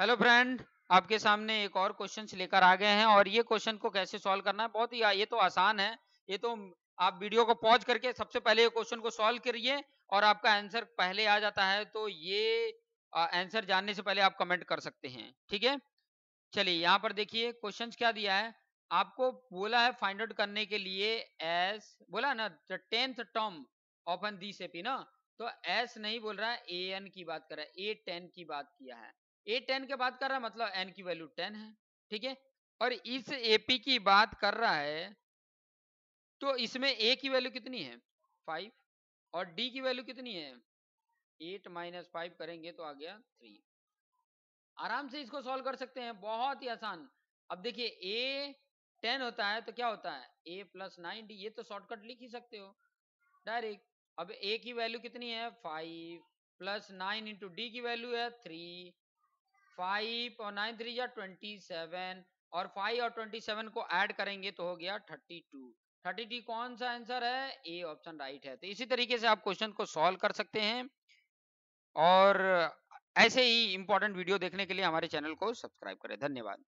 hello friend आपके सामने एक और क्वेश्चन लेकर आ गए हैं और ये क्वेश्चन को कैसे सॉल्व करना है बहुत ही ये तो आसान है ये तो आप वीडियो को पॉज करके सबसे पहले ये क्वेश्चन को सॉल्व करिए और आपका आंसर पहले आ जाता है तो ये आंसर जानने से पहले आप कमेंट कर सकते हैं ठीक है चलिए यहाँ पर देखिए क्वेश्चन क्या दिया है आपको बोला है फाइंड आउट करने के लिए एस बोला ना टेंथ टर्म ऑफ एन दी ना तो एस नहीं बोल रहा है ए एन की बात कर रहा है ए टेन की बात किया है ए टेन के बात कर रहा है मतलब एन की वैल्यू टेन है ठीक है और इस एपी की बात कर रहा है तो इसमें ए की वैल्यू कितनी है फाइव और डी की वैल्यू कितनी है एट माइनस फाइव करेंगे तो आ गया थ्री आराम से इसको सॉल्व कर सकते हैं बहुत ही आसान अब देखिए ए टेन होता है तो क्या होता है ए प्लस नाइन डी ये तो शॉर्टकट लिख ही सकते हो डायरेक्ट अब ए की वैल्यू कितनी है five plus nine into D की वैल्यू है थ्री फाइव और नाइन थ्री या ट्वेंटी सेवन और फाइव और ट्वेंटी सेवन को ऐड करेंगे तो हो गया थर्टी टू थर्टी टू कौन सा आंसर है ए ऑप्शन राइट है तो इसी तरीके से आप क्वेश्चन को सॉल्व कर सकते हैं और ऐसे ही इंपॉर्टेंट वीडियो देखने के लिए हमारे चैनल को सब्सक्राइब करें धन्यवाद